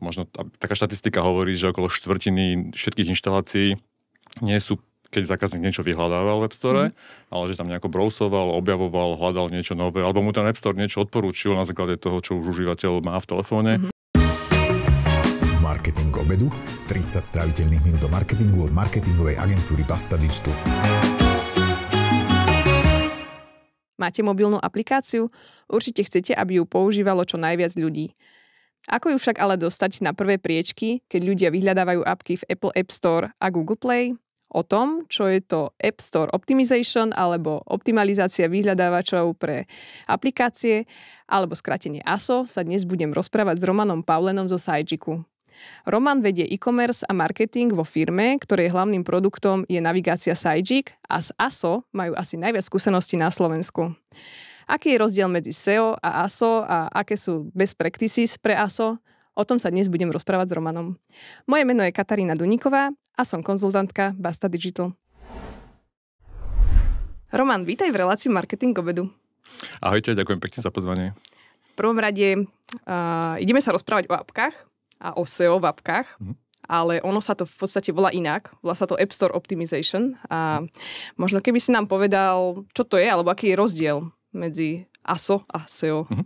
možno taká štatistika hovorí, že okolo štvrtiny všetkých inštalácií nie sú keď zákazník niečo vyhľadával v App Store, mm. ale že tam nejako browsoval, objavoval, hľadal niečo nové, alebo mu ten App Store niečo odporúčil na základe toho, čo už užívateľ má v telefóne. Mm-hmm. Marketing obedu, 30 straviteľných minút do marketingu od marketingovej agentúry Basta Digital. Máte mobilnú aplikáciu? Určite chcete, aby ju používalo čo najviac ľudí. Ako ju však ale dostať na prvé priečky, keď ľudia vyhľadávajú apky v Apple App Store a Google Play? O tom, čo je to App Store Optimization alebo optimalizácia vyhľadávačov pre aplikácie alebo skratenie ASO sa dnes budem rozprávať s Romanom Pavlenom zo Sajčiku. Roman vedie e-commerce a marketing vo firme, ktorej hlavným produktom je navigácia Sajik a s ASO majú asi najviac skúseností na Slovensku. Aký je rozdiel medzi SEO a ASO a aké sú best practices pre ASO? O tom sa dnes budem rozprávať s Romanom. Moje meno je Katarína Duníková a som konzultantka Basta Digital. Roman, vítaj v relácii Marketing obedu. Ahojte, ďakujem pekne za pozvanie. V prvom rade uh, ideme sa rozprávať o apkách a o SEO v apkách. Mm ale ono sa to v podstate volá inak. Volá sa to App Store Optimization. A možno keby si nám povedal, čo to je, alebo aký je rozdiel medzi ASO a SEO. E mhm.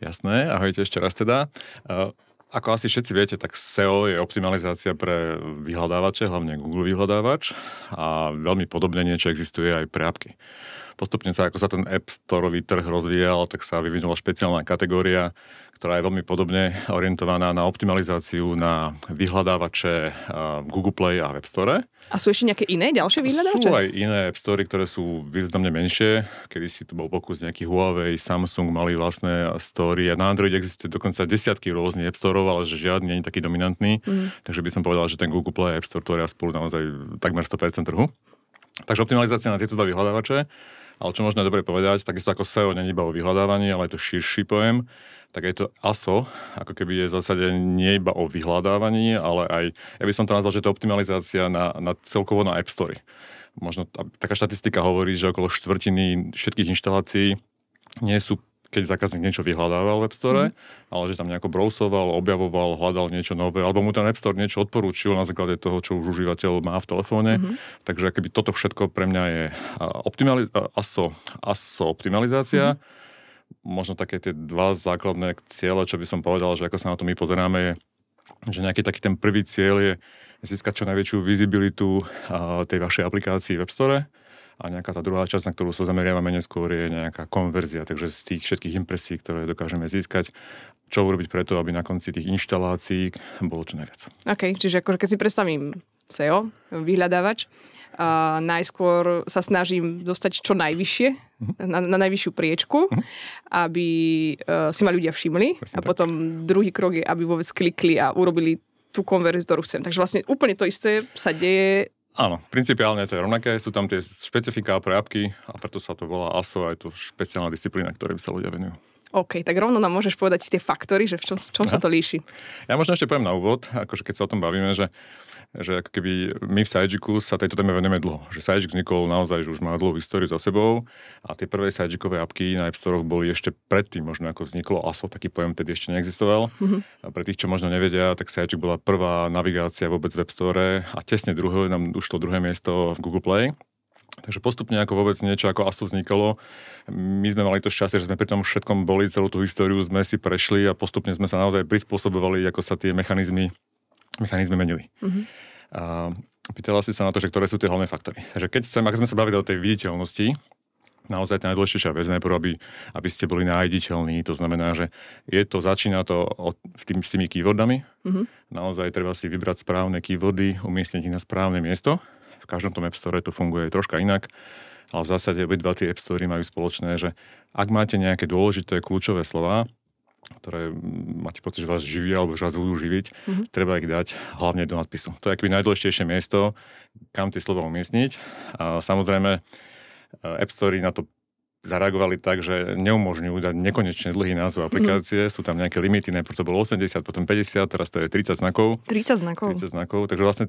Jasné, ahojte ešte raz teda. Eh, ako asi všetci viete, tak SEO je optimalizácia pre vyhľadávače, hlavne Google vyhľadávač a veľmi podobne niečo existuje aj pre apky postupne sa, ako sa ten App Storeový trh rozvíjal, tak sa vyvinula špeciálna kategória, ktorá je veľmi podobne orientovaná na optimalizáciu na vyhľadávače v eh, Google Play a v App Store. A sú ešte nejaké iné ďalšie vyhľadávače? Sú aj iné App Store, ktoré sú významne menšie. Kedy si tu bol pokus nejaký Huawei, Samsung mali vlastné story. na Android existuje dokonca desiatky rôznych App Store, ale že žiadny nie je taký dominantný. Mm. Takže by som povedal, že ten Google Play a App Store tvoria spolu naozaj takmer 100% trhu. Takže optimalizácia na tieto dva vyhľadávače. Ale čo možno dobre povedať, takisto ako SEO není iba o vyhľadávaní, ale je to širší pojem, tak je to ASO, ako keby je v zásade nie iba o vyhľadávaní, ale aj, ja by som to nazval, že to je optimalizácia na, na celkovo na App Store. Možno taká štatistika hovorí, že okolo štvrtiny všetkých inštalácií nie sú keď zákazník niečo vyhľadával v App Store, mm. ale že tam nejako brousoval, objavoval, hľadal niečo nové, alebo mu ten App Store niečo odporúčil na základe toho, čo už užívateľ má v telefóne. Mm-hmm. Takže keby toto všetko pre mňa je optimaliz- ASO, ASO optimalizácia. Mm-hmm. Možno také tie dva základné ciele, čo by som povedal, že ako sa na to my pozeráme, je, že nejaký taký ten prvý cieľ je získať čo najväčšiu vizibilitu tej vašej aplikácii v App Store a nejaká tá druhá časť, na ktorú sa zameriavame neskôr, je nejaká konverzia. Takže z tých všetkých impresí, ktoré dokážeme získať, čo urobiť preto, aby na konci tých inštalácií bolo čo najviac. OK, čiže ako keď si predstavím SEO, vyhľadávač, a najskôr sa snažím dostať čo najvyššie, uh-huh. na, na najvyššiu priečku, uh-huh. aby uh, si ma ľudia všimli Presne a tak. potom druhý krok je, aby vôbec klikli a urobili tú konverziu, ktorú chcem. Takže vlastne úplne to isté sa deje Áno, principiálne to je rovnaké, sú tam tie špecifiká pre apky a preto sa to volá ASO aj tu to špeciálna disciplína, ktorým sa ľudia venujú. OK, tak rovno nám môžeš povedať tie faktory, že v čom, v čom sa to líši. Ja možno ešte poviem na úvod, akože keď sa o tom bavíme, že, že ako keby my v Sajdžiku sa tejto téme venujeme dlho. Že Sajdžik vznikol naozaj, že už má dlhú históriu za sebou a tie prvé Sajdžikové apky na App Store boli ešte predtým, možno ako vzniklo ASO, taký pojem tedy ešte neexistoval. Mm-hmm. A pre tých, čo možno nevedia, tak Sajdžik bola prvá navigácia vôbec v App Store a tesne druhé nám ušlo druhé miesto v Google Play. Takže postupne ako vôbec niečo ako ASO vznikalo, my sme mali to šťastie, že sme pri tom všetkom boli, celú tú históriu sme si prešli a postupne sme sa naozaj prispôsobovali, ako sa tie mechanizmy, mechanizmy menili. Mm-hmm. A pýtala si sa na to, že ktoré sú tie hlavné faktory. Takže keď chcem, ak sme sa bavili o tej viditeľnosti, naozaj tá najdôležitejšia vec, najprv, aby, aby ste boli nájditeľní, to znamená, že je to, začína to od, tým, s tými keywordami, mm-hmm. naozaj treba si vybrať správne keywordy, umiestniť ich na správne miesto v každom tom App Store to funguje troška inak, ale v zásade obidva tie App Store majú spoločné, že ak máte nejaké dôležité kľúčové slova, ktoré máte pocit, že vás živia alebo že vás budú živiť, mm-hmm. treba ich dať hlavne do nadpisu. To je akoby najdôležitejšie miesto, kam tie slova umiestniť. A samozrejme, e, App Store na to zareagovali tak, že neumožňujú dať nekonečne dlhý názov mhm. aplikácie, mm. sú tam nejaké limity, najprv to bolo 80, potom 50, teraz to je 30 znakov. 30 znakov. 30 znakov, takže vlastne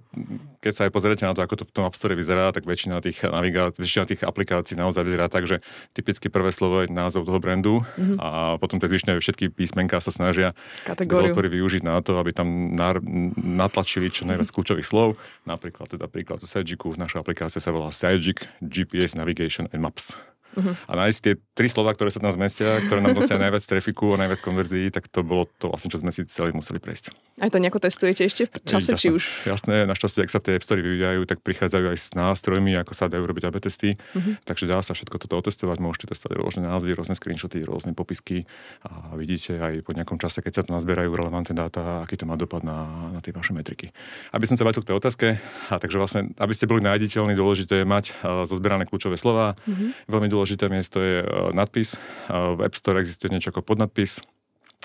keď sa aj pozriete na to, ako to v tom App Store vyzerá, tak väčšina tých, navigá... väčšina tých aplikácií naozaj vyzerá tak, že typicky prvé slovo je názov toho brandu mm. a potom tie zvyšné všetky písmenka sa snažia developery využiť na to, aby tam nar... natlačili čo najviac mhm. kľúčových slov. Napríklad teda príklad zo Sajiku, naša aplikácia sa volá Sajik GPS Navigation and Maps uh-huh. a nájsť tie tri slova, ktoré sa tam zmestia, ktoré nám dosia najviac trafiku a najviac konverzií, tak to bolo to vlastne, čo sme si celý museli prejsť. Aj to nejako testujete ešte v čase, jasné, či už? Jasné, našťastie, ak sa tie App vyvíjajú, tak prichádzajú aj s nástrojmi, ako sa dajú robiť AB testy, uh-huh. takže dá sa všetko toto otestovať, môžete testovať rôzne názvy, rôzne screenshoty, rôzne popisky a vidíte aj po nejakom čase, keď sa to nazberajú relevantné dáta, aký to má dopad na, na tie vaše metriky. Aby som sa vrátil k tej otázke, a takže vlastne, aby ste boli nájditeľní, dôležité je mať zozberané kľúčové slova. Uh-huh. Veľmi dôležité dôležité miesto je e, nadpis. E, v App Store existuje niečo ako podnadpis.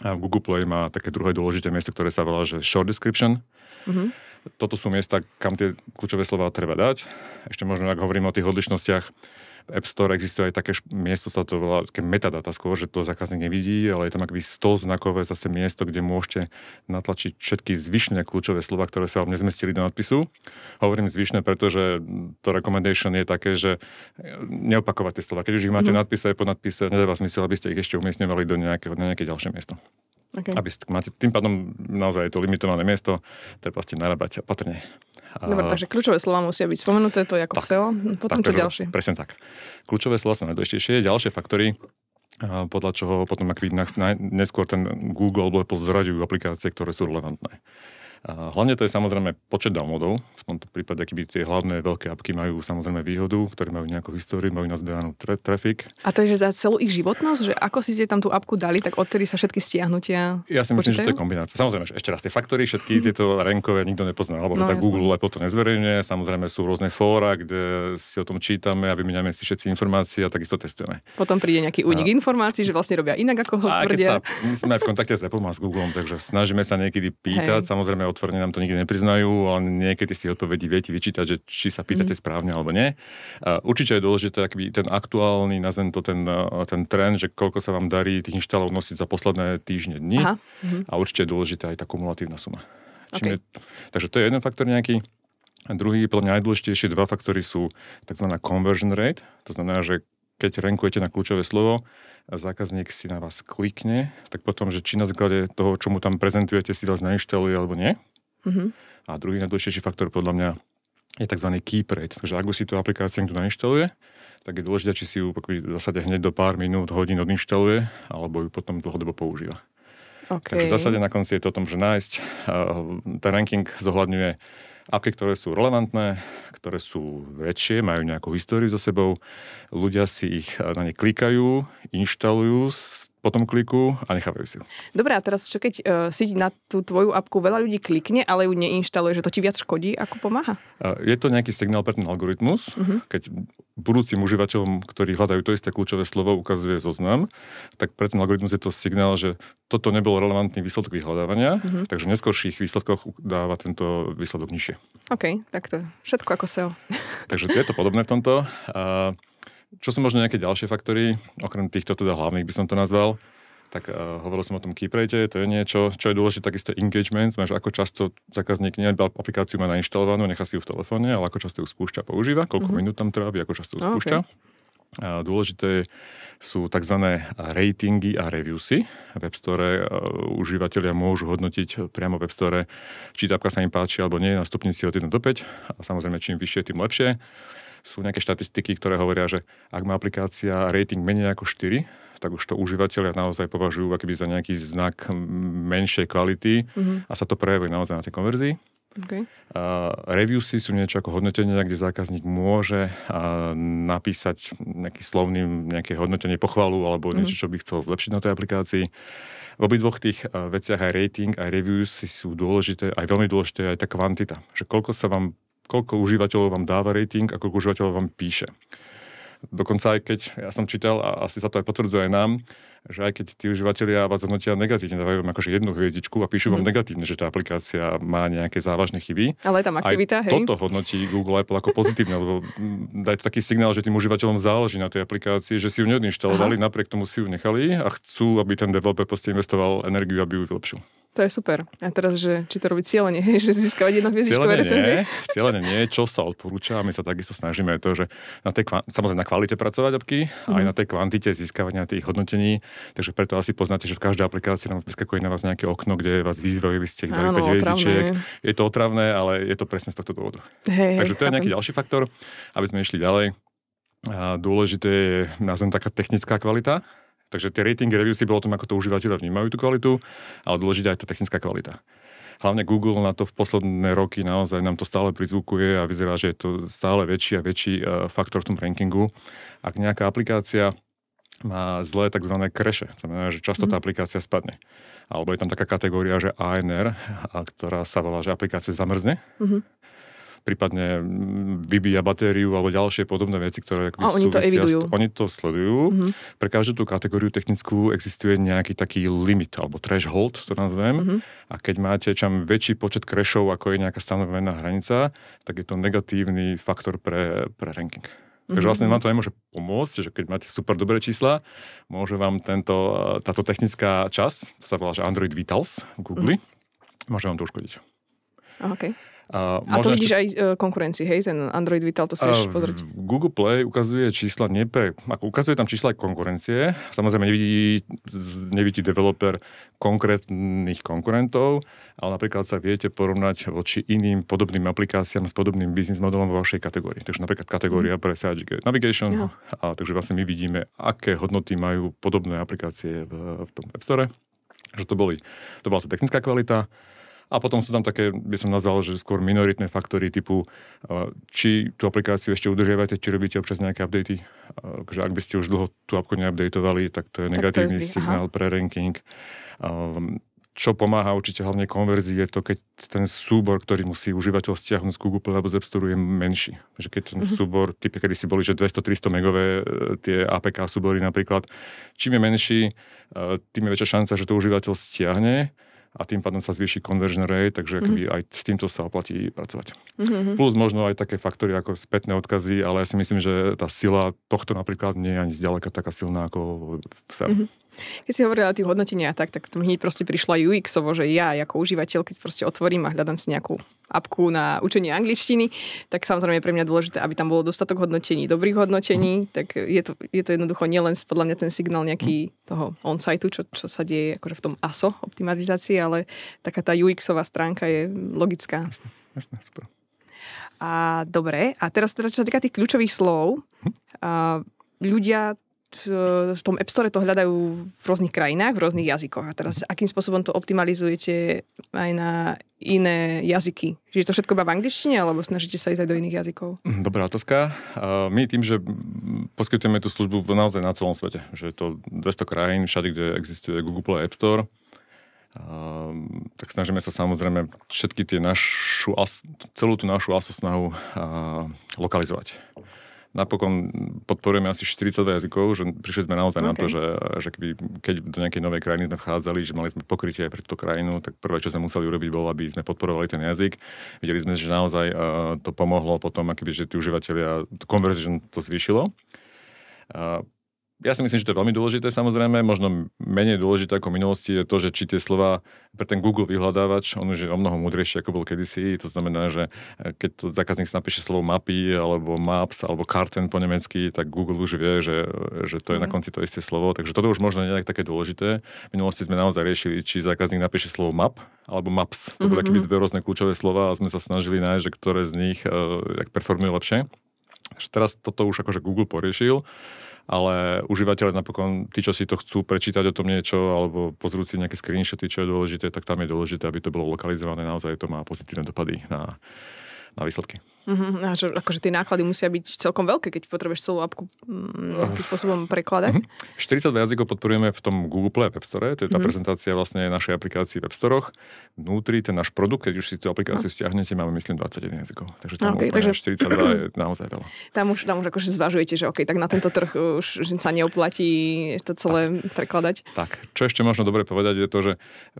v Google Play má také druhé dôležité miesto, ktoré sa volá, že short description. Mm-hmm. Toto sú miesta, kam tie kľúčové slova treba dať. Ešte možno, ak hovoríme o tých odlišnostiach, v App Store existuje aj také miesto, sa to volá také metadata skôr, že to zákazník nevidí, ale je tam akoby 100 znakové zase miesto, kde môžete natlačiť všetky zvyšné kľúčové slova, ktoré sa vám nezmestili do nadpisu. Hovorím zvyšné, pretože to recommendation je také, že e, neopakovať tie slova. Keď už ich máte mm-hmm. nadpise aj po nadpise, nedáva zmysel, aby ste ich ešte umiestňovali do nejakého, na nejaké ďalšie miesto. Okay. Aby ste, máte, tým pádom naozaj je to limitované miesto, treba ste narábať opatrne. Dobre, takže kľúčové slova musia byť spomenuté, to je ako tak, SEO. Potom tak, čo ďalšie? Presne tak. Kľúčové slova sú najdôležitejšie. Ďalšie faktory, podľa čoho potom akoby neskôr ten Google alebo Apple zraďujú aplikácie, ktoré sú relevantné hlavne to je samozrejme počet downloadov. V tomto prípade, aký by tie hlavné veľké apky majú samozrejme výhodu, ktoré majú nejakú históriu, majú nazbieranú tra- trafik. A to je že za celú ich životnosť, že ako si ste tam tú apku dali, tak odtedy sa všetky stiahnutia Ja si myslím, počítajú? že to je kombinácia. Samozrejme, že ešte raz tie faktory, všetky tieto renkové nikto nepozná, alebo no, tak Google Apple to nezverejňuje. Samozrejme sú rôzne fóra, kde si o tom čítame a vymeniame si všetci informácie a takisto testujeme. Potom príde nejaký únik a... informácií, že vlastne robia inak, ako ho tvrdia. sa, my sme aj v kontakte s Apple a s Google, takže snažíme sa niekedy pýtať, Hej. samozrejme otvorene nám to nikdy nepriznajú, ale niekedy z tých odpovedí viete vyčítať, že či sa pýtate mm. správne alebo nie. Určite je dôležité akby ten aktuálny, nazvem to ten, ten trend, že koľko sa vám darí tých inštalov nosiť za posledné týždne dní. Aha. Mhm. A určite je dôležitá aj tá kumulatívna suma. Čím okay. je, takže to je jeden faktor nejaký. A druhý, podľa mňa najdôležitejšie dva faktory sú tzv. conversion rate, to znamená, že keď renkujete na kľúčové slovo, zákazník si na vás klikne, tak potom, že či na základe toho, čo mu tam prezentujete, si vás nainštaluje alebo nie. Uh-huh. A druhý najdôležitejší faktor podľa mňa je tzv. keep rate. Takže ak už si tú aplikáciu niekto nainštaluje, tak je dôležité, či si ju v zásade hneď do pár minút, hodín odinštaluje, alebo ju potom dlhodobo používa. Okay. Takže v zásade na konci je to o tom, že nájsť. Ten ranking zohľadňuje apky, ktoré sú relevantné, ktoré sú väčšie, majú nejakú históriu za sebou, ľudia si ich eh, na ne klikajú, inštalujú potom kliku a nechávajú si ju. Dobre, a teraz čo keď uh, e, si na tú tvoju apku veľa ľudí klikne, ale ju neinštaluje, že to ti viac škodí, ako pomáha? Uh, je to nejaký signál pre ten algoritmus, uh-huh. keď budúcim užívateľom, ktorí hľadajú to isté kľúčové slovo, ukazuje zoznam, tak pre ten algoritmus je to signál, že toto nebol relevantný výsledok vyhľadávania, uh-huh. takže v neskorších výsledkoch dáva tento výsledok nižšie. OK, to Všetko ako SEO. takže je to podobné v tomto. Uh, čo sú možno nejaké ďalšie faktory, okrem týchto teda hlavných by som to nazval, tak uh, hovoril som o tom keep rate, to je niečo, čo je dôležité, takisto engagement, znamená, ako často zákazník neba aplikáciu má nainštalovanú, nechá si ju v telefóne, ale ako často ju spúšťa, používa, koľko mm-hmm. minút tam trávi, ako často ju no, spúšťa. Okay. Dôležité sú tzv. ratingy a reviewsy. V App uh, užívateľia môžu hodnotiť priamo v Store, či tápka sa im páči alebo nie, na stupnici od 1 do 5. A samozrejme, čím vyššie, tým lepšie sú nejaké štatistiky, ktoré hovoria, že ak má aplikácia rating menej ako 4, tak už to užívateľia naozaj považujú akýby za nejaký znak menšej kvality mm-hmm. a sa to prejavuje naozaj na tej konverzii. Okay. Uh, reviewsy sú niečo ako hodnotenie, kde zákazník môže uh, napísať nejaký slovný, nejaké hodnotenie pochvalu alebo mm-hmm. niečo, čo by chcel zlepšiť na tej aplikácii. V obidvoch tých veciach aj rating, aj reviews sú dôležité, aj veľmi dôležité aj tá kvantita. Že koľko sa vám koľko užívateľov vám dáva rating a koľko užívateľov vám píše. Dokonca aj keď, ja som čítal a asi sa to aj potvrdzuje nám, že aj keď tí užívateľia vás hodnotia negatívne, dávajú vám akože jednu hviezdičku a píšu mm-hmm. vám mhm. negatívne, že tá aplikácia má nejaké závažné chyby. Ale tam aktivita, aj hej. toto hodnotí Google Apple ako pozitívne, lebo mm, daj to taký signál, že tým užívateľom záleží na tej aplikácii, že si ju neodinštalovali, Aha. napriek tomu si ju nechali a chcú, aby ten developer proste investoval energiu, aby ju vylepšil. To je super. A teraz, že či to robí cieľenie, hej, že získavať jedno hviezdičkové recenzie? Cieľenie nie, čo sa odporúča, my sa takisto snažíme to, že na tej, samozrejme na kvalite pracovať mm aj na tej kvantite získavania tých hodnotení Takže preto asi poznáte, že v každej aplikácii nám vyskakuje na vás nejaké okno, kde vás vyzývajú, aby ste ich dali 5 hviezdičiek. Je to otravné, ale je to presne z tohto dôvodu. Hej, Takže to je nejaký ďalší faktor, aby sme išli ďalej. A dôležité je, nazvem taká technická kvalita, Takže tie rating review si bolo o tom, ako to užívateľe vnímajú tú kvalitu, ale dôležitá aj tá technická kvalita. Hlavne Google na to v posledné roky naozaj nám to stále prizvukuje a vyzerá, že je to stále väčší a väčší e, faktor v tom rankingu. Ak nejaká aplikácia má zlé tzv. kreše. To znamená, že často tá mhm. aplikácia spadne. Alebo je tam taká kategória, že ANR, a ktorá sa volá, že aplikácia zamrzne. Uh-huh. Prípadne mm, vybíja batériu alebo ďalšie podobné veci, ktoré akoby a oni to evidujú. Oni to sledujú. Uh-huh. Pre každú tú kategóriu technickú existuje nejaký taký limit alebo threshold, to nazvem. Uh-huh. A keď máte čam väčší počet krešov, ako je nejaká stanovená hranica, tak je to negatívny faktor pre, pre ranking. Takže mhm. vlastne vám to nemôže pomôcť, že keď máte super dobré čísla, môže vám tento, e, táto technická časť, sa volá, že Android Vitals Google, mm. môže vám to uškodiť. Okay. A, a to vidíš ešte... aj uh, konkurencii, hej? Ten Android Vital, to si uh, pozrieť. Google Play ukazuje čísla nie pre... Ako ukazuje tam čísla aj konkurencie. Samozrejme nevidí, nevidí developer konkrétnych konkurentov, ale napríklad sa viete porovnať voči iným podobným aplikáciám s podobným business modelom vo vašej kategórii. Takže napríklad kategória mm. pre CIG Navigation. A, takže vlastne my vidíme, aké hodnoty majú podobné aplikácie v, v tom App Store. Že to, boli, to bola tá technická kvalita a potom sú tam také, by som nazval, že skôr minoritné faktory typu, e, či tú aplikáciu ešte udržiavate, či robíte občas nejaké updaty. Takže e, ak by ste už dlho tú apku neupdatovali, tak to je negatívny to je signál aha. pre ranking. E, čo pomáha určite hlavne konverzii je to, keď ten súbor, ktorý musí užívateľ stiahnuť z Google alebo z App Store je menší. Takže keď ten mhm. súbor, typy, kedy si boli, že 200-300 megové tie APK súbory napríklad, čím je menší, tým je väčšia šanca, že to užívateľ stiahne a tým pádom sa zvýši conversion rate, takže mm-hmm. aj s týmto sa oplatí pracovať. Mm-hmm. Plus možno aj také faktory ako spätné odkazy, ale ja si myslím, že tá sila tohto napríklad nie je ani zďaleka taká silná ako v SEO. Mm-hmm. Keď si hovorila o tých hodnoteniach, tak, tak to mi hneď proste prišla ux že ja ako užívateľ, keď proste otvorím a hľadám si nejakú apku na učenie angličtiny, tak samozrejme je pre mňa dôležité, aby tam bolo dostatok hodnotení, dobrých hodnotení, tak je to, je to jednoducho nielen podľa mňa ten signál nejaký toho on site čo, čo sa deje akože v tom ASO optimalizácii, ale taká tá UX-ová stránka je logická. Jasne, jasne, super. A dobre, a teraz, teraz čo sa týka tých kľúčových slov, mm. a, ľudia Eh, v tom App Store to hľadajú v rôznych krajinách, v rôznych jazykoch. A teraz, akým spôsobom to optimalizujete aj na iné jazyky? Čiže to všetko iba v angličtine, alebo snažíte sa ísť aj do iných jazykov? Mhm, dobrá otázka. Eh, my tým, že poskytujeme tú službu naozaj na celom svete, že je to 200 krajín, všade, kde existuje Google Play App Store, eh, tak snažíme sa samozrejme všetky tie našu, celú tú našu ASO snahu lokalizovať napokon podporujeme asi 42 jazykov, že prišli sme naozaj okay. na to, že, že keby, keď do nejakej novej krajiny sme vchádzali, že mali sme pokrytie aj pre túto krajinu, tak prvé, čo sme museli urobiť, bolo, aby sme podporovali ten jazyk. Videli sme, že naozaj uh, to pomohlo potom, akoby, že tí užívateľia, conversion to zvýšilo. Uh, ja si myslím, že to je veľmi dôležité samozrejme, možno menej dôležité ako v minulosti je to, že či tie slova pre ten Google vyhľadávač, on už je o mnoho múdrejší ako bol kedysi, to znamená, že e, keď to zákazník napíše slovo mapy alebo maps alebo karten po nemecky, tak Google už vie, že, že to je mm. na mhm. konci to isté slovo, takže toto už možno nie je také dôležité. V minulosti sme naozaj riešili, či zákazník napíše slovo map alebo maps. To boli mm-hmm. také mhm. dve rôzne kľúčové slova a sme sa snažili nájsť, že ktoré z nich uh, performujú lepšie. Teraz toto už akože Google poriešil ale užívateľe napokon, tí, čo si to chcú prečítať o tom niečo, alebo pozrú si nejaké screenshoty, čo je dôležité, tak tam je dôležité, aby to bolo lokalizované, naozaj to má pozitívne dopady na, na výsledky. Uh-huh, a že, akože tie náklady musia byť celkom veľké, keď potrebuješ celú apku mm, nejakým spôsobom prekladať. Uh-huh. 42 jazykov podporujeme v tom Google Play Web Store, to je tá uh-huh. prezentácia vlastne našej aplikácie v Web Storech. Vnútri ten náš produkt, keď už si tú aplikáciu uh-huh. stiahnete, máme myslím 21 jazykov. Takže tam no, okay, takže... 42 je naozaj veľa. Tam už, tam už akože zvažujete, že OK, tak na tento trh už sa neoplatí to celé tak. prekladať. Tak, čo ešte možno dobre povedať je to, že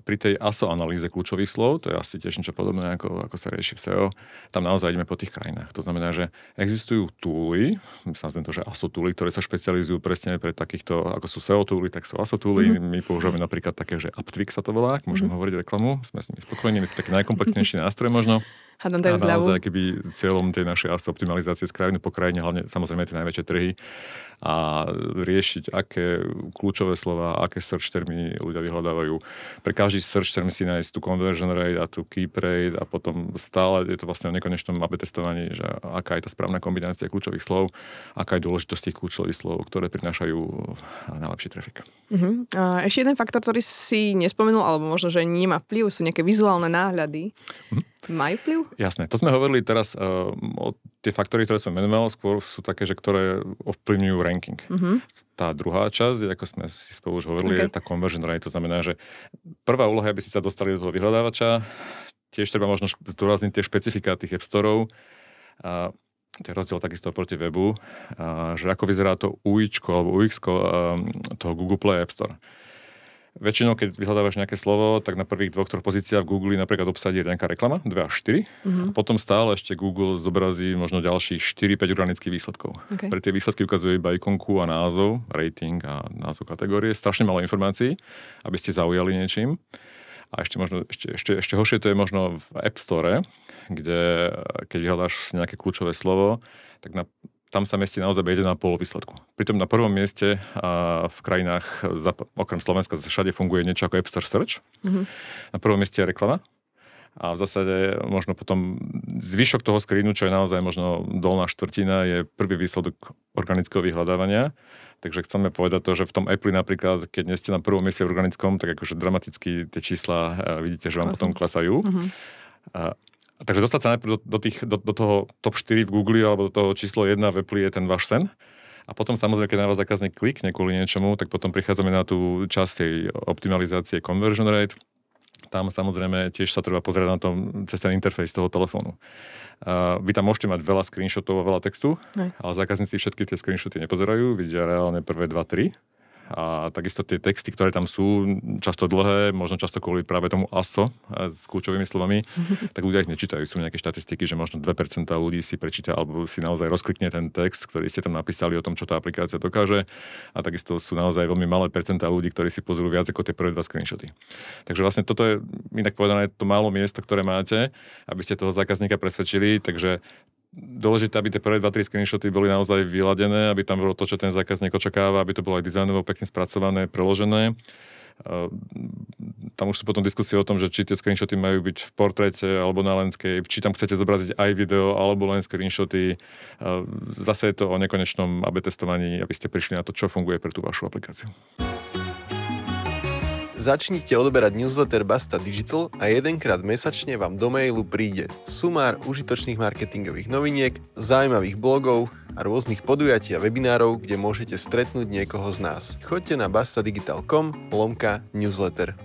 pri tej ASO analýze kľúčových slov, to je asi tiež niečo podobné, ako, ako sa rieši v SEO, tam naozaj ideme po tých iných krajinách. To znamená, že existujú túly, myslím to, že asotúly, ktoré sa špecializujú presne pre takýchto, ako sú SEO túly, tak sú asotúly. Mm-hmm. My používame napríklad také, že Aptvik sa to volá, ak môžem mm-hmm. hovoriť reklamu, sme s nimi spokojní, my sú taký najkomplexnejší nástroj možno hádam dajú zľavu. naozaj, keby cieľom tej našej optimalizácie z krajiny po krajine, hlavne samozrejme tie najväčšie trhy, a riešiť, aké kľúčové slova, aké search termíny ľudia vyhľadávajú. Pre každý search term si nájsť tú conversion rate a tú keep rate a potom stále je to vlastne o nekonečnom AB testovaní, že aká je tá správna kombinácia kľúčových slov, aká je dôležitosť tých kľúčových slov, ktoré prinášajú najlepší trafik. Uh-huh. A ešte jeden faktor, ktorý si nespomenul, alebo možno, že nemá vplyv, sú nejaké vizuálne náhľady. Uh-huh. Majú vplyv? Jasné. To sme hovorili teraz, uh, o tie faktory, ktoré som menoval, skôr sú také, že ktoré ovplyvňujú ranking. Mm-hmm. Tá druhá časť, ako sme si spolu už hovorili, okay. je tá conversion rate. To znamená, že prvá úloha je, aby si sa dostali do toho vyhľadávača. Tiež treba možno zdôrazniť tie špecifika tých App storov, Uh, to je rozdiel takisto proti webu, že ako vyzerá to UIčko alebo UX eh, toho Google Play App Store. Väčšinou, keď vyhľadávaš nejaké slovo, tak na prvých dvoch, troch pozíciách v Google napríklad obsadí nejaká reklama, 2 až 4. Mm-hmm. A potom stále ešte Google zobrazí možno ďalších 4-5 organických výsledkov. Okay. Pre tie výsledky ukazuje iba ikonku a názov, rating a názov kategórie. Strašne malo informácií, aby ste zaujali niečím. A ešte, možno, ešte, ešte, ešte horšie to je možno v App Store, kde keď hľadáš nejaké kľúčové slovo, tak na, tam sa mestí naozaj 1,5 výsledku. Pritom na prvom mieste a v krajinách, za, okrem Slovenska, všade funguje niečo ako App Store Search. Mm-hmm. Na prvom mieste je reklama. A v zásade možno potom zvyšok toho skrínu, čo je naozaj možno dolná štvrtina, je prvý výsledok organického vyhľadávania. Takže chceme povedať to, že v tom Apple napríklad, keď nie ste na prvom mieste v organickom, tak akože dramaticky tie čísla e, vidíte, že vám potom klesajú. Mm-hmm. Takže dostať sa najprv do, do, tých, do, do toho top 4 v Google alebo do toho číslo 1 v Apple je ten váš sen. A potom samozrejme, keď na vás zákazník klikne kvôli niečomu, tak potom prichádzame na tú časť tej optimalizácie conversion rate. Tam samozrejme tiež sa treba pozrieť na tom cez ten interfejs toho telefónu. Uh, vy tam môžete mať veľa screenshotov a veľa textu, ne. ale zákazníci všetky tie screenshoty nepozerajú, vidia reálne prvé 2-3 a takisto tie texty, ktoré tam sú, často dlhé, možno často kvôli práve tomu ASO s kľúčovými slovami, tak ľudia ich nečítajú. Sú nejaké štatistiky, že možno 2% ľudí si prečíta alebo si naozaj rozklikne ten text, ktorý ste tam napísali o tom, čo tá aplikácia dokáže. A takisto sú naozaj veľmi malé percentá ľudí, ktorí si pozrú viac ako tie prvé dva screenshoty. Takže vlastne toto je, inak povedané, to málo miesto, ktoré máte, aby ste toho zákazníka presvedčili. Takže dôležité, aby tie prvé 2-3 screenshoty boli naozaj vyladené, aby tam bolo to, čo ten zákazník očakáva, aby to bolo aj dizajnovo pekne spracované, preložené. Tam už sú potom diskusie o tom, že či tie screenshoty majú byť v portrete alebo na landscape, či tam chcete zobraziť aj video alebo len screenshoty. Zase je to o nekonečnom AB testovaní, aby ste prišli na to, čo funguje pre tú vašu aplikáciu. Začnite odberať newsletter Basta Digital a jedenkrát mesačne vám do mailu príde sumár užitočných marketingových noviniek, zaujímavých blogov a rôznych podujatí a webinárov, kde môžete stretnúť niekoho z nás. Choďte na bastadigital.com lomka newsletter.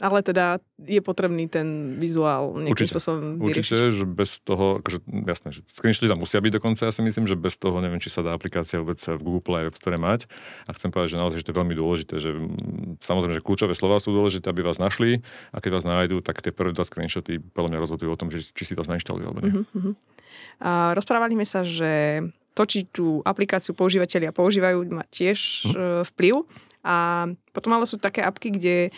ale teda je potrebný ten vizuál nejakým určite, spôsobom vyriešiť. Určite, že bez toho, akože, jasné, že screenshoty tam musia byť dokonca, ja si myslím, že bez toho, neviem, či sa dá aplikácia vôbec v Google Play App Store mať. A chcem povedať, že naozaj, že to je veľmi dôležité, že mm, samozrejme, že kľúčové slova sú dôležité, aby vás našli a keď vás nájdú, tak tie prvé dva screenshoty podľa mňa rozhodujú o tom, že, či si to nainštalujú alebo nie. Uh-huh. A rozprávali sme sa, že to, či tú aplikáciu používateľia používajú, má tiež uh-huh. vplyv. A potom ale sú také apky, kde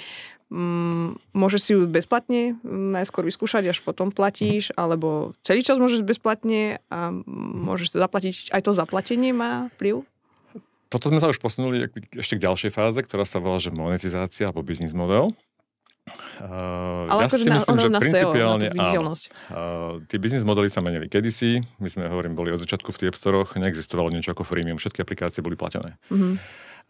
Mm, môžeš si ju bezplatne mm, najskôr vyskúšať, až potom platíš, alebo celý čas môžeš bezplatne a môžeš to zaplatiť. Aj to zaplatenie má vplyv? Toto sme sa už posunuli ešte k ďalšej fáze, ktorá sa volá, že monetizácia alebo business model. Uh, Ale ja akože si na, myslím, že na principiálne SEO, áno. Uh, tí biznis modely sa menili kedysi, my sme, hovorím, boli od začiatku v tých App Store, neexistovalo niečo ako freemium, všetky aplikácie boli platené. Uh-huh.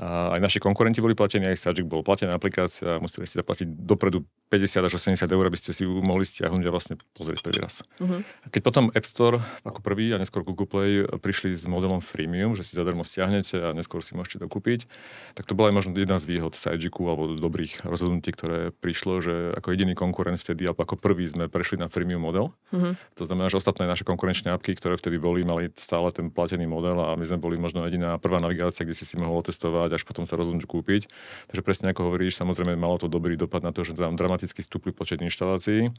Aj naši konkurenti boli platení, aj Sajik bol platená aplikácia, museli ste zaplatiť dopredu 50 až 80 eur, aby ste si ju mohli stiahnuť a vlastne pozrieť prvý raz. Uh-huh. Keď potom App Store ako prvý a neskôr Google Play prišli s modelom freemium, že si zadarmo stiahnete a neskôr si môžete dokúpiť, tak to bola aj možno jedna z výhod Sajiku alebo dobrých rozhodnutí, ktoré prišlo, že ako jediný konkurent vtedy alebo ako prvý sme prešli na freemium model. Uh-huh. To znamená, že ostatné naše konkurenčné apky, ktoré vtedy boli, mali stále ten platený model a my sme boli možno jediná prvá navigácia, kde si si mohol otestovať vyhľadávať, až potom sa rozhodnúť kúpiť. Takže presne ako hovoríš, samozrejme malo to dobrý dopad na to, že tam dramaticky stúpli počet inštalácií.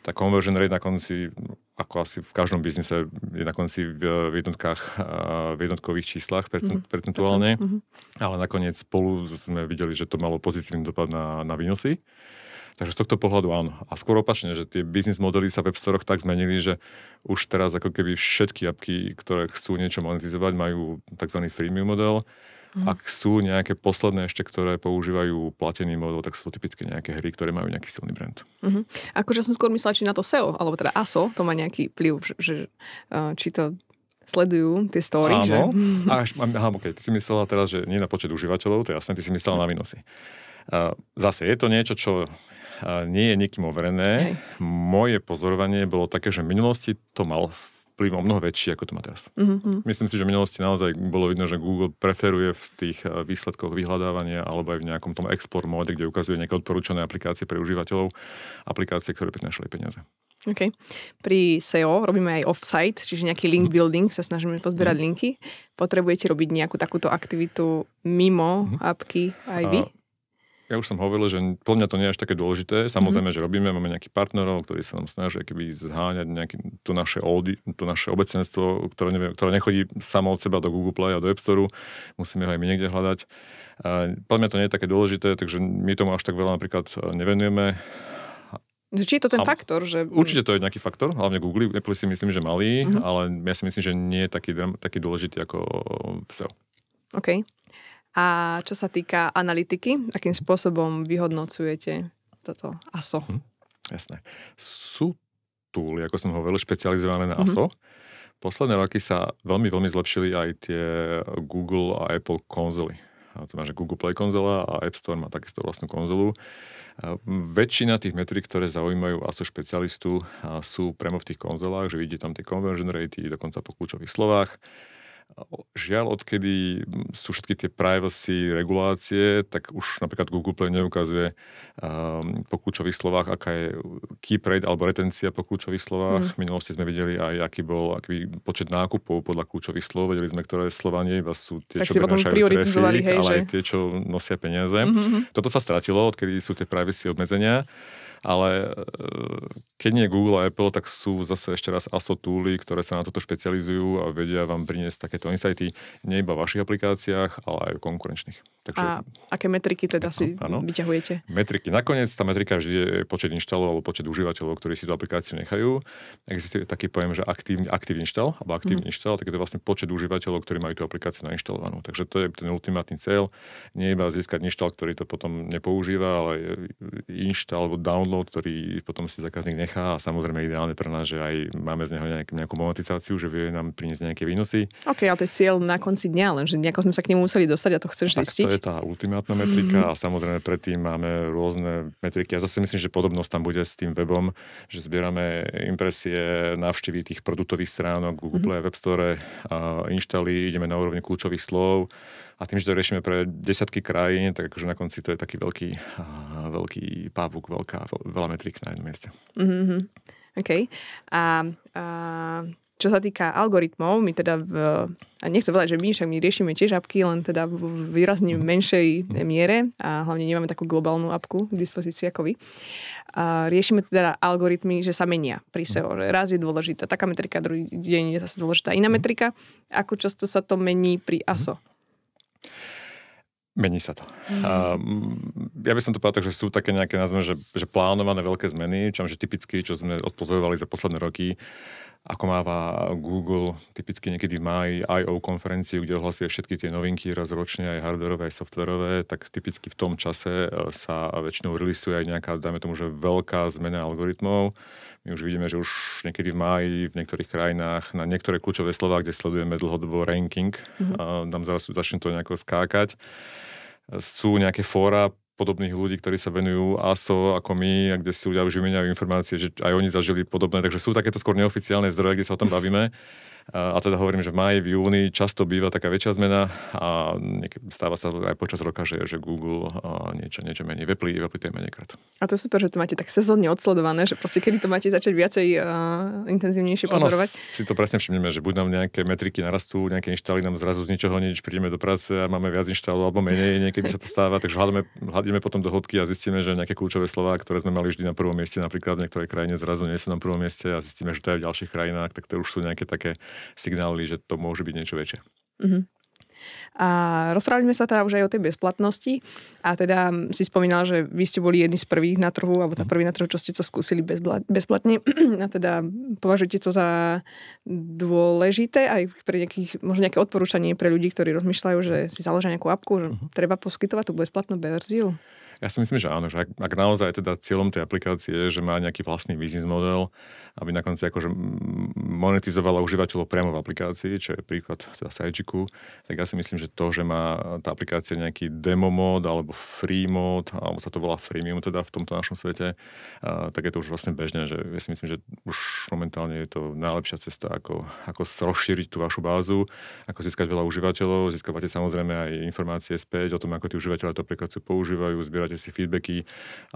Tá conversion rate na konci, ako asi v každom biznise, je na konci v jednotkách, v jednotkových číslach percent, mm percentuálne, mm-hmm. ale nakoniec spolu sme videli, že to malo pozitívny dopad na, na výnosy. Takže z tohto pohľadu áno. A skôr opačne, že tie biznis modely sa v webstoroch tak zmenili, že už teraz ako keby všetky apky, ktoré chcú niečo monetizovať, majú tzv. freemium model Mm. Ak sú nejaké posledné ešte, ktoré používajú platený model, tak sú to typicky nejaké hry, ktoré majú nejaký silný brand. Mm-hmm. Akože som skôr myslela, či na to SEO, alebo teda ASO, to má nejaký vplyv, že, e, či to sledujú tie story, áno. že? Až, áno, keď si myslela teraz, že nie na počet užívateľov, to je jasné, ty si myslela na výnosy. E, zase je to niečo, čo e, nie je nikým overené. Hej. Moje pozorovanie bolo také, že v minulosti to mal vplyv o mnoho väčší, ako to má teraz. Mm-hmm. Myslím si, že v minulosti naozaj bolo vidno, že Google preferuje v tých eh, výsledkoch vyhľadávania alebo aj v nejakom tom explore móde, kde ukazuje nejaké odporúčané aplikácie pre užívateľov, aplikácie, ktoré prinašali peniaze. OK. Pri SEO robíme aj offsite, čiže nejaký link mhm. building, sa snažíme pozbierať mm. linky. Potrebujete robiť nejakú takúto aktivitu mimo mm. apky aj vy? A ja už som hovoril, že podľa mňa to nie je až také dôležité. Samozrejme, mm-hmm. že robíme, máme nejakých partnerov, ktorí sa nám snažia keby zháňať nejaké to, naše oldy, to naše obecenstvo, ktoré, neviem, ktoré nechodí samo od seba do Google Play a do App Store. Musíme ho aj my niekde hľadať. A podľa mňa to nie je také dôležité, takže my tomu až tak veľa napríklad e, nevenujeme. No, či je to ten a, faktor? Že... Určite to je nejaký faktor, hlavne Google. Apple si myslím, že malý, mm-hmm. ale ja si myslím, že nie je taký, taký dôležitý ako v SEO. OK. A čo sa týka analytiky, akým spôsobom vyhodnocujete toto ASO? Hm, jasné. Sú tool, ako som hovoril, špecializované na ASO. Mm-hmm. Posledné roky sa veľmi, veľmi zlepšili aj tie Google a Apple konzoly. A to má, že Google Play konzola a App Store má takisto vlastnú konzolu. A väčšina tých metrik, ktoré zaujímajú ASO špecialistu, sú priamo v tých konzolách, že vidíte tam tie conversion ratey, dokonca po kľúčových slovách Žiaľ, odkedy sú všetky tie privacy regulácie, tak už napríklad Google Play neukazuje um, po kľúčových slovách, aká je keep rate alebo retencia po kľúčových slovách. Mm. V minulosti sme videli aj, aký bol aký počet nákupov podľa kľúčových slov. Vedeli sme, ktoré slova nie iba sú tie, tak čo prenášajú trafik, hej, ale že? aj tie, čo nosia peniaze. Mm-hmm. Toto sa stratilo, odkedy sú tie privacy obmedzenia ale e, keď nie Google a Apple, tak sú zase ešte raz ASO tooly, ktoré sa na toto špecializujú a vedia vám priniesť takéto insighty nie iba v vašich aplikáciách, ale aj v konkurenčných. Takže, a aké metriky teda no, si áno, vyťahujete? Metriky. Nakoniec tá metrika vždy je počet inštalov alebo počet užívateľov, ktorí si tú aplikáciu nechajú. Existuje taký pojem, že aktívny, aktív inštal alebo aktívny mm. inštal, tak je to vlastne počet užívateľov, ktorí majú tú aplikáciu nainštalovanú. Takže to je ten ultimátny cieľ. Nie iba získať inštal, ktorý to potom nepoužíva, ale inštal alebo download modlov, ktorý potom si zákazník nechá a samozrejme ideálne pre nás, že aj máme z neho nejak, nejakú monetizáciu, že vie nám priniesť nejaké výnosy. OK, ale to je cieľ na konci dňa, lenže nejako sme sa k nemu museli dostať a to chceš tak zistiť. To je tá ultimátna metrika mhm. a samozrejme predtým máme rôzne metriky. Ja zase myslím, že podobnosť tam bude s tým webom, že zbierame impresie, návštevy tých produktových stránok, Google mm-hmm. Web Store, a inštali, ideme na úrovni kľúčových slov a tým, že to riešime pre desiatky krajín, tak akože na konci to je taký veľký, veľký pavúk, veľká, veľa metrík na jednom mieste. Mm-hmm. OK. A, a čo sa týka algoritmov, my teda, v, a nechcem povedať, že my však my riešime tiež apky, len teda v výrazne mhm. menšej miere a hlavne nemáme takú globálnu apku k dispozícii ako vy. A riešime teda algoritmy, že sa menia pri mhm. SEO. Raz je dôležitá taká metrika, druhý deň je zase dôležitá iná mhm. metrika. Ako často sa to mení pri ASO? Mení sa to. Mm. mm. ja by som to povedal tak, že sú také nejaké, nazveme, že, že plánované veľké zmeny, že typicky, čo sme odpozorovali za posledné roky, ako máva Google typicky niekedy v máji I.O. konferenciu, kde ohlasuje všetky tie novinky raz ročne, aj hardwareové, aj softwareové, tak typicky v tom čase e, sa väčšinou releaseuje aj nejaká, dajme tomu, že veľká zmena algoritmov my už vidíme, že už niekedy v máji v niektorých krajinách na niektoré kľúčové slova, kde sledujeme dlhodobo ranking, mm-hmm. a nám zaraz začne to nejako skákať. Sú nejaké fóra podobných ľudí, ktorí sa venujú ASO ako my a kde si ľudia už vymeniajú informácie, že aj oni zažili podobné. Takže sú takéto skôr neoficiálne zdroje, kde sa o tom bavíme. A teda hovorím, že v maji, v júni často býva taká väčšia zmena a stáva sa aj počas roka, že, že Google niečo, niečo mení. veplí. Apple, to je menejkrát. A to je super, že to máte tak sezónne odsledované, že proste kedy to máte začať viacej uh, intenzívnejšie pozorovať. Ano, si to presne všimneme, že buď nám nejaké metriky narastú, nejaké inštály nám zrazu z ničoho nič, prídeme do práce a máme viac inštalov alebo menej, niekedy sa to stáva, takže hľadíme, hľadíme potom do hĺbky a zistíme, že nejaké kľúčové slova, ktoré sme mali vždy na prvom mieste, napríklad v niektorej krajine zrazu nie sú na prvom mieste a zistíme, že to je v ďalších krajinách, tak to už sú nejaké také signály, že to môže byť niečo väčšie. Mm-hmm. A rozprávali sme sa teda už aj o tej bezplatnosti a teda si spomínal, že vy ste boli jedni z prvých na trhu, alebo tá mhm. prvý na trhu, čo ste to skúsili bezplatne a teda považujete to za dôležité aj pre nejakých, možno nejaké odporúčanie pre ľudí, ktorí rozmýšľajú, že si založia nejakú apku, že mhm. treba poskytovať tú bezplatnú verziu? Ja si myslím, že áno, že ak, ak naozaj teda cieľom tej aplikácie je, že má nejaký vlastný biznis model, aby na konci akože monetizovala užívateľov priamo v aplikácii, čo je príklad teda Sajčiku, tak ja si myslím, že to, že má tá aplikácia nejaký demo mod alebo free mod, alebo sa to volá freemium teda v tomto našom svete, a, tak je to už vlastne bežné, že ja si myslím, že už momentálne je to najlepšia cesta, ako, ako rozšíriť tú vašu bázu, ako získať veľa užívateľov, získavate samozrejme aj informácie späť o tom, ako tí užívateľe to aplikáciu používajú, zbierať dávate si feedbacky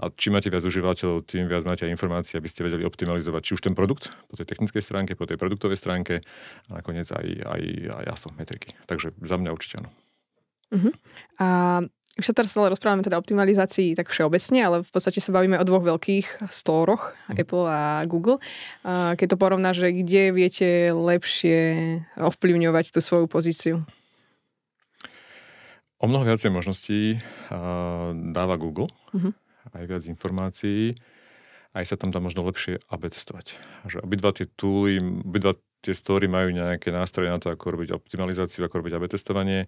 a čím máte viac užívateľov, tým viac máte aj informácií, aby ste vedeli optimalizovať či už ten produkt po tej technickej stránke, po tej produktovej stránke a nakoniec aj, aj, aj ASO metriky. Takže za mňa určite áno. Uh-huh. A už sa teraz stále rozprávame teda o optimalizácii tak všeobecne, ale v podstate sa bavíme o dvoch veľkých stóroch, mm. Apple a Google. Keď to porovnáš, že kde viete lepšie ovplyvňovať tú svoju pozíciu? O mnoho viacej možností uh, dáva Google, uh-huh. aj viac informácií, aj sa tam dá možno lepšie abetestovať. Že obidva tie túly, obidva tie story majú nejaké nástroje na to, ako robiť optimalizáciu, ako robiť AB testovanie.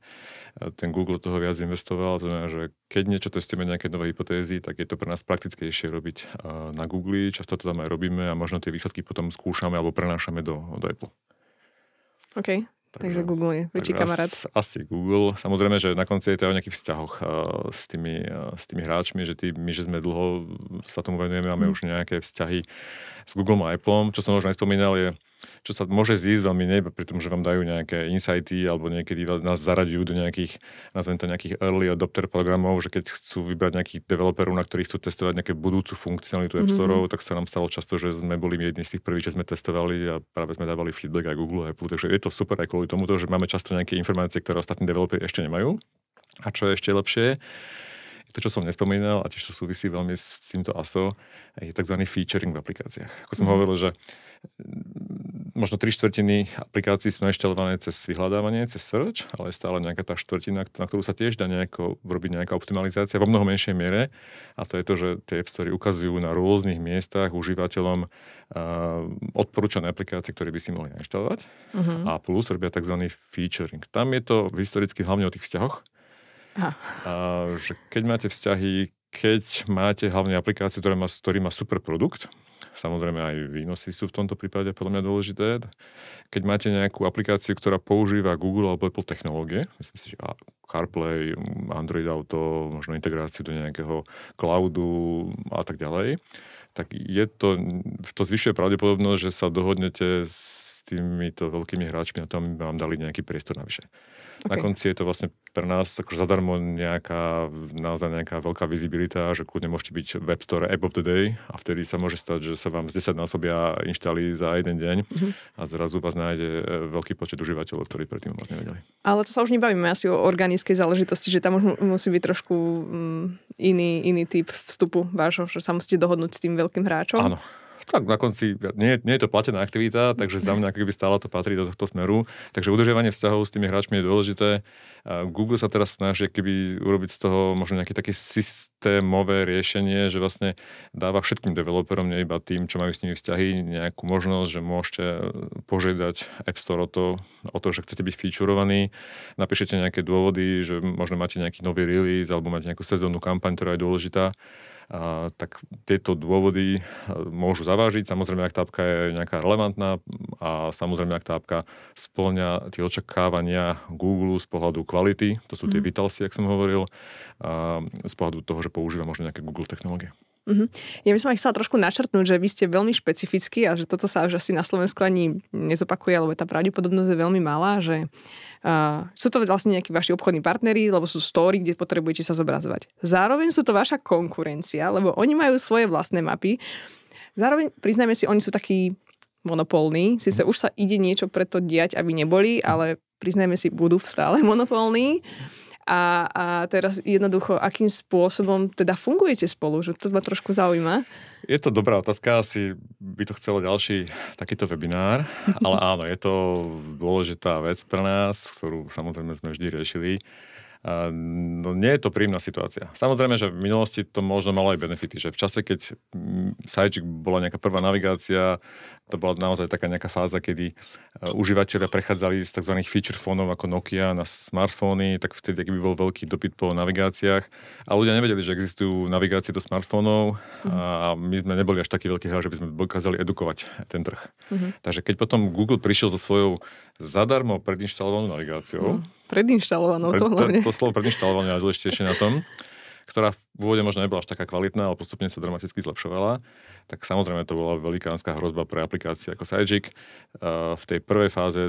Ten Google toho viac investoval, to znamená, že keď niečo testujeme, nejaké nové hypotézy, tak je to pre nás praktickejšie robiť na Google, často to tam aj robíme a možno tie výsledky potom skúšame alebo prenášame do, do Apple. OK. Takže, takže Google je väčší kamarát. Asi, asi Google. Samozrejme, že na konci je to aj o nejakých vzťahoch uh, s, tými, uh, s tými hráčmi, že tý, my, že sme dlho sa tomu venujeme, máme mm. už nejaké vzťahy s Google a Apple. Čo som možno nespomínal je, čo sa môže zísť veľmi nie, pri tom, že vám dajú nejaké insighty alebo niekedy nás zaradiujú do nejakých, nazvem to nejakých early adopter programov, že keď chcú vybrať nejakých developerov, na ktorých chcú testovať nejaké budúcu funkcionalitu App mhm. Store, mm-hmm. tak sa nám stalo často, že sme boli jedni z tých prvých, čo sme testovali a práve sme dávali feedback aj Google a Apple, takže je to super aj kvôli tomu, že máme často nejaké informácie, ktoré ostatní developeri ešte nemajú. A čo je ešte lepšie, to, čo som nespomínal a tiež to súvisí veľmi s týmto ASO, je tzv. featuring v aplikáciách. Ako som mm. hovoril, že mm, možno tri štvrtiny aplikácií sme inštalované cez vyhľadávanie, cez search, ale je stále nejaká tá štvrtina, na ktorú sa tiež dá nejako robiť nejaká optimalizácia vo mnoho menšej miere. A to je to, že tie App Store ukazujú na rôznych miestach užívateľom uh, odporúčané aplikácie, ktoré by si mohli nainštalovať. Uh-huh. A plus robia tzv. featuring. Tam je to historicky hlavne o tých vzťahoch, a, že keď máte vzťahy, keď máte hlavne aplikácie, ktoré má, ktorý má super produkt, samozrejme aj výnosy sú v tomto prípade podľa mňa dôležité, keď máte nejakú aplikáciu, ktorá používa Google alebo Apple technológie, myslím si, že CarPlay, Android Auto, možno integráciu do nejakého cloudu a tak ďalej, tak je to, to zvyšuje pravdepodobnosť, že sa dohodnete s týmito veľkými hráčmi na tom, aby vám dali nejaký priestor navyše. Okay. Na konci je to vlastne pre nás akože zadarmo nejaká, naozaj nejaká veľká vizibilita, že kľudne môžete byť v App Store App of the Day a vtedy sa môže stať, že sa vám z 10 násobia inštali za jeden deň mm-hmm. a zrazu vás nájde e, veľký počet užívateľov, ktorí predtým vás nevedeli. Ale to sa už nebavíme asi o organickej záležitosti, že tam už musí byť trošku mm, iný, iný typ vstupu vášho, že sa musíte dohodnúť s tým veľkým hráčom. Áno, tak na konci nie, nie je to platená aktivita, takže za mňa keby stále to patrí do tohto smeru. Takže udržiavanie vzťahov s tými hráčmi je dôležité. Google sa teraz snaží keby urobiť z toho možno nejaké také systémové riešenie, že vlastne dáva všetkým developerom, nie iba tým, čo majú s nimi vzťahy, nejakú možnosť, že môžete požiadať App Store o to, o to že chcete byť featurovaní, napíšete nejaké dôvody, že možno máte nejaký nový release alebo máte nejakú sezónnu kampaň, ktorá je dôležitá a, tak tieto dôvody e, môžu zavážiť. Samozrejme, ak tá apka je nejaká relevantná a samozrejme, ak tá apka splňa tie očakávania Google z pohľadu kvality, to sú tie mm. vitalsy, ak som hovoril, a, z pohľadu toho, že používa možno nejaké Google technológie. Mm-hmm. Ja by som aj chcela trošku načrtnúť, že vy ste veľmi špecifickí a že toto sa už asi na Slovensku ani nezopakuje, lebo tá pravdepodobnosť je veľmi malá, že uh, sú to vlastne nejakí vaši obchodní partneri, lebo sú story, kde potrebujete sa zobrazovať. Zároveň sú to vaša konkurencia, lebo oni majú svoje vlastné mapy. Zároveň, priznajme si, oni sú takí monopolní, síce už sa ide niečo preto diať, aby neboli, ale priznajme si, budú stále monopolní. A, a teraz jednoducho, akým spôsobom teda fungujete spolu, že to ma trošku zaujíma. Je to dobrá otázka, asi by to chcelo ďalší takýto webinár, ale áno, je to dôležitá vec pre nás, ktorú samozrejme sme vždy riešili. No nie je to príjemná situácia. Samozrejme, že v minulosti to možno malo aj benefity, že v čase, keď mm, Sajčik bola nejaká prvá navigácia, to bola naozaj taká nejaká fáza, kedy e, užívateľia prechádzali z tzv. feature fónov ako Nokia na smartfóny, tak vtedy by bol veľký dopyt po navigáciách. A ľudia nevedeli, že existujú navigácie do smartfónov mm. a my sme neboli až takí veľkí hráči, že by sme dokázali edukovať ten trh. Mm-hmm. Takže keď potom Google prišiel so svojou zadarmo predinštalovanou navigáciou. Mm. Predinštalovanou to hlavne. Pred, to, to slovo predinštalované je na tom ktorá v úvode možno nebola až taká kvalitná, ale postupne sa dramaticky zlepšovala, tak samozrejme to bola velikánska hrozba pre aplikácie ako Sajik. E, v tej prvej fáze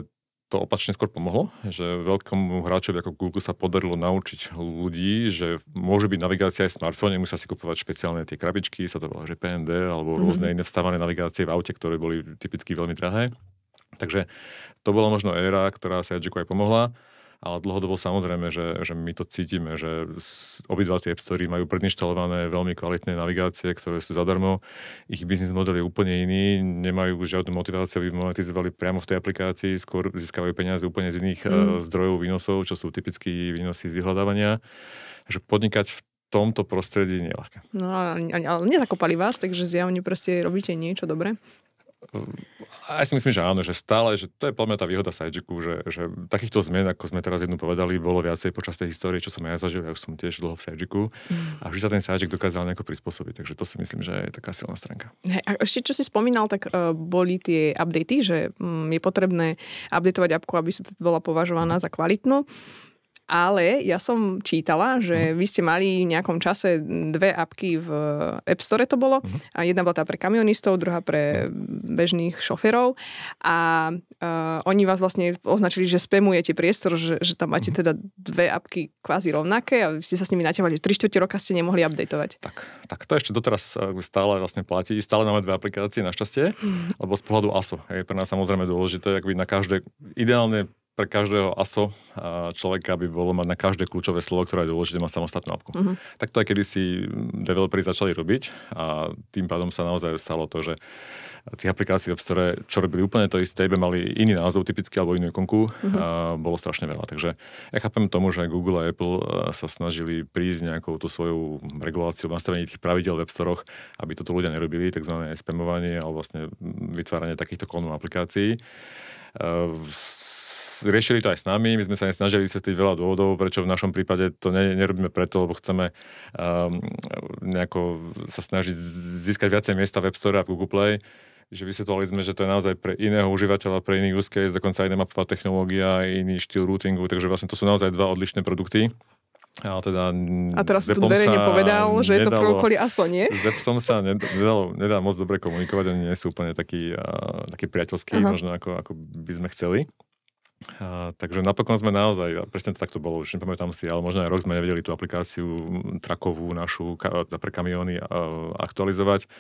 to opačne skôr pomohlo, že veľkomu hráčovi ako Google sa podarilo naučiť ľudí, že môže byť navigácia aj v smartfóne, musia si kupovať špeciálne tie krabičky, sa to volá, že PND, alebo mm-hmm. rôzne iné vstávané navigácie v aute, ktoré boli typicky veľmi drahé. Takže to bola možno éra, ktorá sa aj pomohla ale dlhodobo samozrejme, že, že my to cítime, že obidva tie App Store majú predinštalované veľmi kvalitné navigácie, ktoré sú zadarmo. Ich biznis model je úplne iný, nemajú žiadnu motiváciu, aby monetizovali priamo v tej aplikácii, skôr získavajú peniaze úplne z iných mm. Eh, zdrojov výnosov, čo sú typicky výnosy z vyhľadávania. Že podnikať v tomto prostredí nie je ľahké. No ale nezakopali vás, takže zjavne proste robíte niečo dobre aj si myslím, že áno, že stále, že to je podľa mňa tá výhoda Sajdžiku, že, že takýchto zmien, ako sme teraz jednu povedali, bolo viacej počas tej histórie, čo som ja zažil, ja už som tiež dlho v mm. a vždy sa ten Sajdžik dokázal nejako prispôsobiť, takže to si myslím, že je taká silná stránka. Hey, a ešte čo si spomínal, tak uh, boli tie updaty, že um, je potrebné updatovať apku, aby bola považovaná za kvalitnú ale ja som čítala, že mhm. vy ste mali v nejakom čase dve apky v eh, App Store to bolo. Mhm. A jedna bola tá pre kamionistov, druhá pre mhm. bežných šoferov. A uh, oni vás vlastne označili, že spamujete priestor, že, že tam máte teda dve apky kvázi rovnaké a vy ste sa s nimi naťahovali, že 3 čtvrte roka ste nemohli updatovať. Tak, tak to ešte doteraz eh, stále vlastne platí. Stále máme dve aplikácie našťastie, lebo z pohľadu ASO je pre nás samozrejme dôležité, ak by na každé ideálne pre každého ASO človeka by bolo mať na každé kľúčové slovo, ktoré je dôležité, má samostatnú apku. Uh-huh. Tak to aj kedy si developeri začali robiť a tým pádom sa naozaj stalo to, že tých aplikácií v Store, čo robili úplne to isté, iba mali iný názov typicky alebo inú ikonku, uh-huh. a mhm. bolo strašne veľa. Takže ja chápem tomu, že Google a Apple e, sa snažili prísť nejakou tú svojou reguláciou, nastavení tých pravidel v App aby toto ľudia nerobili, tzv. spamovanie alebo vlastne vytváranie takýchto klonov aplikácií. E, riešili to aj s nami, my sme sa nesnažili vysvetliť veľa dôvodov, prečo v našom prípade to ne, nerobíme preto, lebo chceme um, nejako sa snažiť získať viacej miesta v App Store a v Google Play že vysvetlovali sme, že to je naozaj pre iného užívateľa, pre iný use case, dokonca iná mapová technológia, iný štýl routingu, takže vlastne to sú naozaj dva odlišné produkty. A, teda a teraz si tu verejne povedal, že nedalo, je to prvokoli ASO, nie? S Epsom sa nedalo, nedá moc dobre komunikovať, oni nie sú úplne takí, uh, takí priateľskí, Aha. možno ako, ako by sme chceli. A, takže napokon sme naozaj, presne to takto bolo, už nepamätám si, ale možno aj rok sme nevedeli tú aplikáciu trakovú našu ka, pre kamióny a, aktualizovať,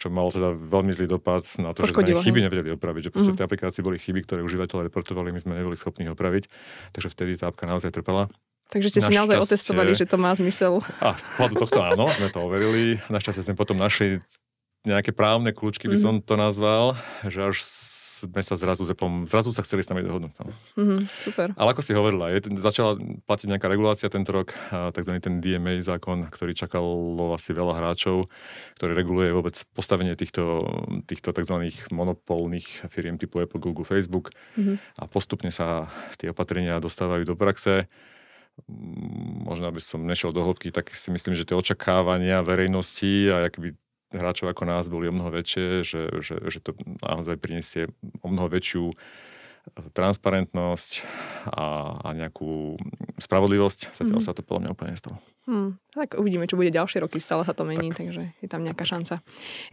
čo malo teda veľmi zlý dopad na to, Poškodilo, že sme chyby nevedeli opraviť, že proste mm. v tej mhm. aplikácii boli chyby, ktoré užívateľe reportovali, my sme neboli schopní opraviť, takže vtedy tá apka naozaj trpela. Takže ste si naozaj otestovali, že to má zmysel. A z tohto áno, sme to overili. Našťastie sme potom našli nejaké právne kľúčky, by mhm. som to nazval, že až sme sa zrazu zepom, zrazu sa chceli s nami dohodnúť. No. Mm-hmm, super. Ale ako si hovorila, je, začala platiť nejaká regulácia tento rok, tzv. ten DMA zákon, ktorý čakalo asi veľa hráčov, ktorý reguluje vôbec postavenie týchto, týchto tzv. monopolných firiem typu Apple, Google, Facebook mm-hmm. a postupne sa tie opatrenia dostávajú do praxe možno aby som nešiel do hĺbky, tak si myslím, že tie očakávania verejnosti a akby hráčov ako nás boli o mnoho väčšie, že, že, že to naozaj prinesie o mnoho väčšiu transparentnosť a, a nejakú spravodlivosť. Zatiaľ mm-hmm. sa to podľa mňa úplne nestalo. Hmm, tak uvidíme, čo bude ďalšie roky. Stále sa to mení, tak. takže je tam nejaká šanca.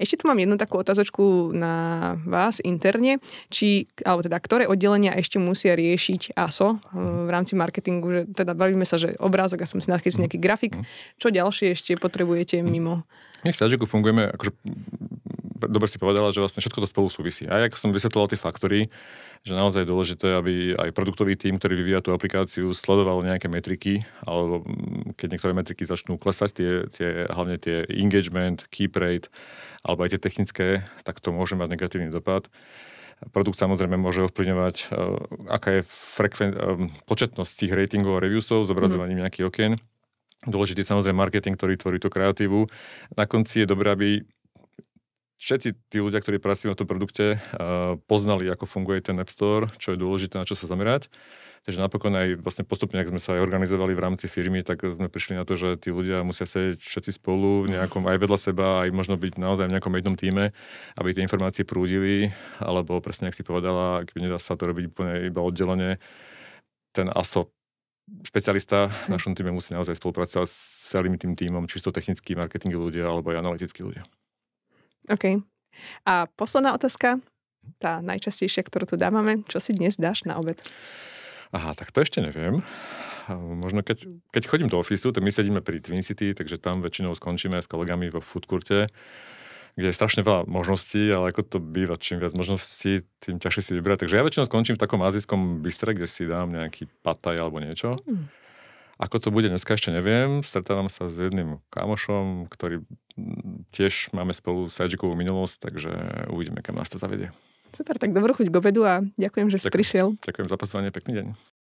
Ešte tu mám jednu takú otázočku na vás interne. Či, alebo teda, ktoré oddelenia ešte musia riešiť ASO eh, mhm. v rámci marketingu? Že, teda bavíme sa, že obrázok, a som si nachystil mhm. nejaký grafik. Mhm. Čo ďalšie ešte potrebujete mimo? My sa Sažiku fungujeme akože dobre si povedala, že vlastne všetko to spolu súvisí. A ako som vysvetloval tie faktory, že naozaj je dôležité, aby aj produktový tým, ktorý vyvíja tú aplikáciu, sledoval nejaké metriky, alebo mm, keď niektoré metriky začnú klesať, tie, tie, hlavne tie engagement, keep rate, alebo aj tie technické, tak to môže mať negatívny dopad. Produkt samozrejme môže ovplyvňovať, e, aká je frekven- e, početnosť tých ratingov a reviewsov, zobrazovaním mm. nejakých okien. Dôležitý samozrejme marketing, ktorý tvorí tú kreatívu. Na konci je dobré, aby všetci tí ľudia, ktorí pracujú na tom produkte, eh, poznali, ako funguje ten App Store, čo je dôležité, na čo sa zamerať. Takže napokon aj vlastne postupne, ak sme sa aj organizovali v rámci firmy, tak sme prišli na to, že tí ľudia musia sedieť všetci spolu v nejakom, aj vedľa seba, aj možno byť naozaj v nejakom jednom týme, aby tie informácie prúdili, alebo presne, ak si povedala, ak nedá sa to robiť úplne iba oddelenie, ten ASO špecialista v našom týme musí naozaj spolupracovať s celým tým týmom, čisto technickí, marketingoví ľudia alebo aj analytickí ľudia. OK. A posledná otázka, tá najčastejšia, ktorú tu dávame. Čo si dnes dáš na obed? Aha, tak to ešte neviem. Možno keď, keď chodím do ofisu, tak my sedíme pri Twin City, takže tam väčšinou skončíme s kolegami vo foodcourte, kde je strašne veľa možností, ale ako to býva, čím viac možností, tým ťažšie si vybrať. Takže ja väčšinou skončím v takom azijskom bystre, kde si dám nejaký pataj alebo niečo. Mm ako to bude dneska ešte neviem, stretávam sa s jedným kamošom, ktorý tiež máme spolu sajčikovú minulosť, takže uvidíme, kam nás to zavedie. Super, tak dobrú chuť k obedu a ďakujem, že ďakujem, si prišiel. Ďakujem za pozvanie, pekný deň.